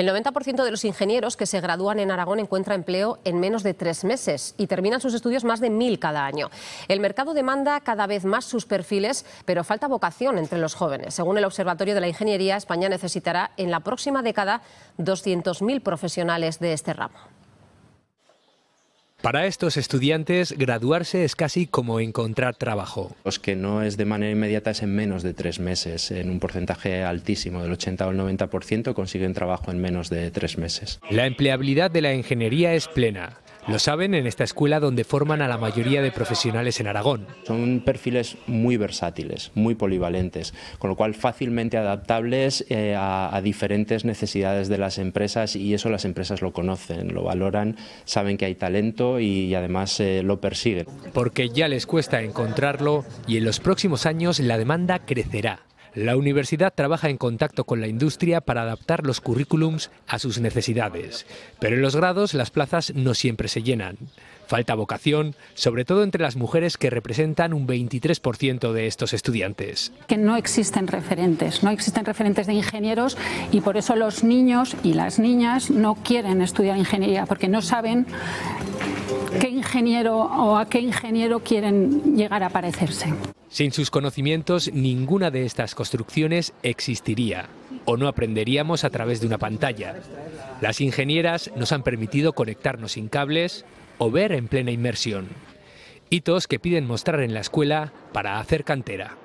El 90% de los ingenieros que se gradúan en Aragón encuentra empleo en menos de tres meses y terminan sus estudios más de mil cada año. El mercado demanda cada vez más sus perfiles, pero falta vocación entre los jóvenes. Según el Observatorio de la Ingeniería, España necesitará en la próxima década 200.000 profesionales de este ramo. Para estos estudiantes, graduarse es casi como encontrar trabajo. Los que no es de manera inmediata es en menos de tres meses. En un porcentaje altísimo, del 80 o el 90%, consiguen trabajo en menos de tres meses. La empleabilidad de la ingeniería es plena. Lo saben en esta escuela donde forman a la mayoría de profesionales en Aragón. Son perfiles muy versátiles, muy polivalentes, con lo cual fácilmente adaptables eh, a, diferentes necesidades de las empresas y eso las empresas lo conocen, lo valoran, saben que hay talento y, además eh, lo persiguen. Porque ya les cuesta encontrarlo y en los próximos años la demanda crecerá. La universidad trabaja en contacto con la industria para adaptar los currículums a sus necesidades, pero en los grados las plazas no siempre se llenan. Falta vocación, sobre todo entre las mujeres que representan un 23% de estos estudiantes. Que no existen referentes, no existen referentes de ingenieros y por eso los niños y las niñas no quieren estudiar ingeniería porque no saben ingeniero o a qué ingeniero quieren llegar a parecerse. Sin sus conocimientos, ninguna de estas construcciones existiría o no aprenderíamos a través de una pantalla. Las ingenieras nos han permitido conectarnos sin cables o ver en plena inmersión. Hitos que piden mostrar en la escuela para hacer cantera.